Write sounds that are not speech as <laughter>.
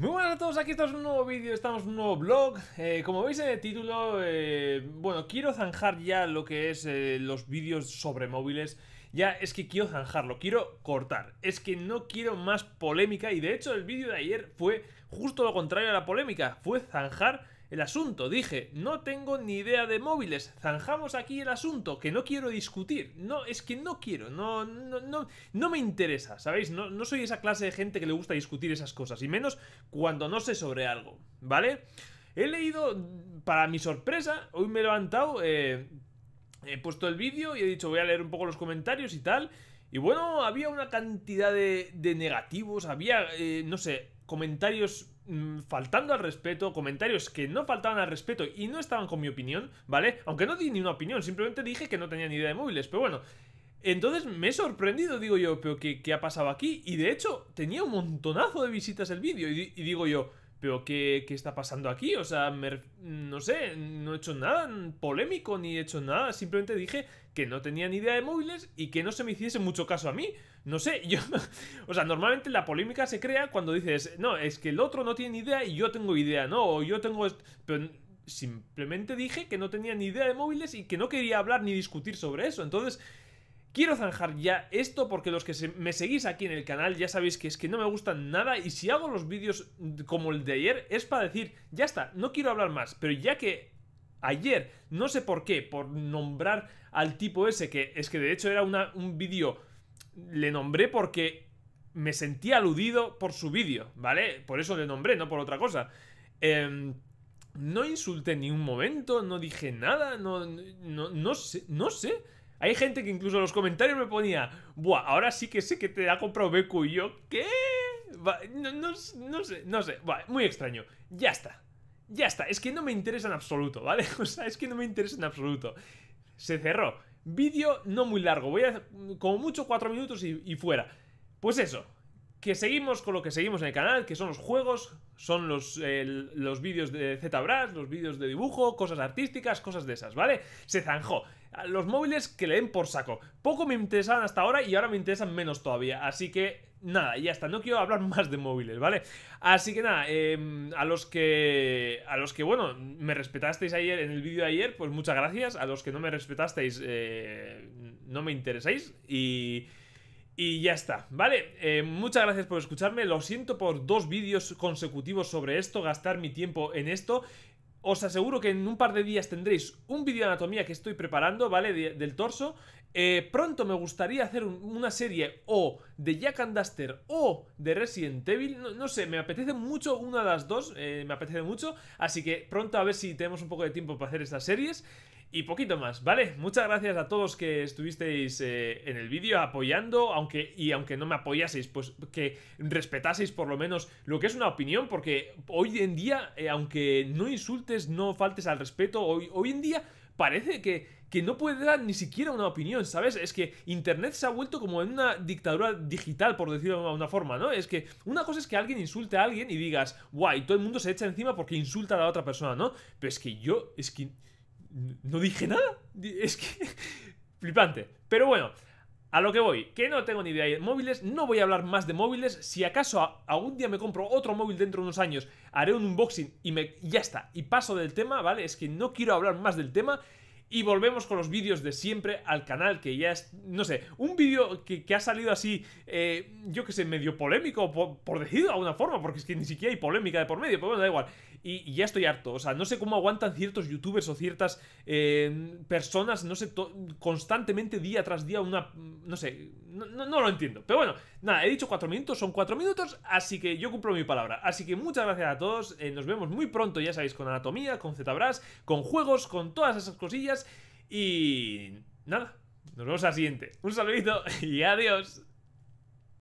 Muy buenas a todos, aquí estamos en un nuevo vídeo, estamos en un nuevo vlog eh, Como veis en el título, eh, bueno, quiero zanjar ya lo que es eh, los vídeos sobre móviles Ya es que quiero zanjarlo, quiero cortar Es que no quiero más polémica y de hecho el vídeo de ayer fue justo lo contrario a la polémica Fue zanjar el asunto. Dije, no tengo ni idea de móviles. Zanjamos aquí el asunto, que no quiero discutir. No, es que no quiero, no, no, no, me interesa, ¿sabéis? No, no soy esa clase de gente que le gusta discutir esas cosas, y menos cuando no sé sobre algo, ¿vale? He leído, para mi sorpresa, hoy me he levantado, eh, he puesto el vídeo y he dicho, voy a leer un poco los comentarios y tal. Y bueno, había una cantidad de, negativos, había, eh, no sé, comentarios Mm, faltando al respeto, comentarios que no faltaban al respeto y no estaban con mi opinión, ¿vale? Aunque no di ni una opinión, simplemente dije que no tenía ni idea de móviles, pero bueno. Entonces me he sorprendido, digo yo, pero ¿qué, qué ha pasado aquí? Y de hecho, tenía un montonazo de visitas el vídeo y, y digo yo, ¿Pero qué, qué está pasando aquí? O sea, no sé, no he hecho nada polémico ni he hecho nada. Simplemente dije que no tenía ni idea de móviles y que no se me hiciese mucho caso a mí. No sé, <laughs> yo... o sea, normalmente la polémica se crea cuando dices, no, es que el otro no tiene ni idea y yo tengo idea, ¿no? O yo tengo... Pero simplemente dije que no tenía ni idea de móviles y que no quería hablar ni discutir sobre eso. Entonces Quiero zanjar ya esto porque los que me seguís aquí en el canal ya sabéis que es que no me gustan nada y si hago los vídeos como el de ayer es para decir, ya está, no quiero hablar más, pero ya que ayer, no sé por qué, por nombrar al tipo ese, que es que de hecho era un vídeo, le nombré porque me sentí aludido por su vídeo, ¿vale? Por eso le nombré, no por otra cosa. Em, no insulté ni un momento, no dije nada, no, no, no sé, no sé. Hay gente que incluso en los comentarios me ponía, buah, ahora sí que sé que te ha comprado Beku y yo, ¿qué? No, no, sé, no sé, muy extraño. Ya está, ya está, es que no me interesa en absoluto, ¿vale? <laughs> O sea, es que no me interesa en absoluto. Se cerró. Vídeo no muy largo, voy a como mucho cuatro minutos y, fuera. Pues eso, que seguimos con lo que seguimos en el canal, que son los juegos, son los, los vídeos de ZBrush, los vídeos de dibujo, cosas artísticas, cosas de esas, ¿vale? Se zanjó los móviles que leen por saco. Poco me interesaban hasta ahora y ahora me interesan menos todavía. Así que nada, ya está, no quiero hablar <laughs> más de móviles, ¿vale? Así que nada, em, a los que, a los que, bueno, me respetasteis ayer en el vídeo de ayer, pues muchas gracias, a los que no me respetasteis, eh, no me interesáis y... Y ya está, ¿vale? Em, muchas gracias por escucharme, lo siento por dos vídeos consecutivos sobre esto, gastar mi tiempo en esto os aseguro que en un par de días tendréis un vídeo de anatomía que estoy preparando, ¿vale? del torso. Eh, pronto me gustaría hacer una serie o de Jack and Duster o de Resident Evil. No, no sé, me apetece mucho una de las dos, eh, me apetece mucho. Así que pronto a ver si tenemos un poco de tiempo para hacer estas series y poquito más, ¿vale? Muchas gracias a todos que estuvisteis eh, en el vídeo apoyando, aunque y aunque no me apoyaseis, pues que respetaseis por lo menos lo que es una opinión, porque hoy en día, eh, aunque no insultes, no faltes al respeto, hoy, hoy en día parece que que no puede dar ni siquiera una opinión, ¿sabes? Es que Internet se ha vuelto como en una dictadura digital, por decirlo de una forma, ¿no? Es que una cosa es que alguien insulte a alguien y digas, guay, todo el mundo se echa encima porque insulta a la otra persona, ¿no? Pero es que yo, es que no dije nada. Es que. <laughs> flipante. Pero bueno, a lo que voy, que no tengo ni idea de móviles, no voy a hablar más de móviles. Si acaso algún día me compro otro móvil dentro de unos años, haré un unboxing y me, ya está. Y paso del tema, ¿vale? Es que no quiero hablar más del tema. Y volvemos con los vídeos de siempre al canal, que ya es, no sé, un vídeo que, ha salido así, eh, yo que sé, medio polémico, por, por decirlo de alguna forma, porque es que ni siquiera hay polémica de por medio, pero bueno, da igual. Y, ya estoy harto. O sea, no sé cómo aguantan ciertos youtubers o ciertas eh, personas, no sé, constantemente día tras día una... No sé, no, lo entiendo. Pero bueno, nada, he dicho cuatro minutos, son cuatro minutos, así que yo cumplo mi palabra. Así que muchas gracias a todos, eh, nos vemos muy pronto, ya sabéis, con anatomía, con ZBrush, con juegos, con todas esas cosillas. Y... Nada, nos vemos a siguiente. Un saludito <laughs> y adiós.